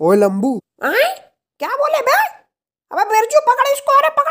ओए लंबू क्या बोले बे अबे बिरजू पकड़ इसको अरे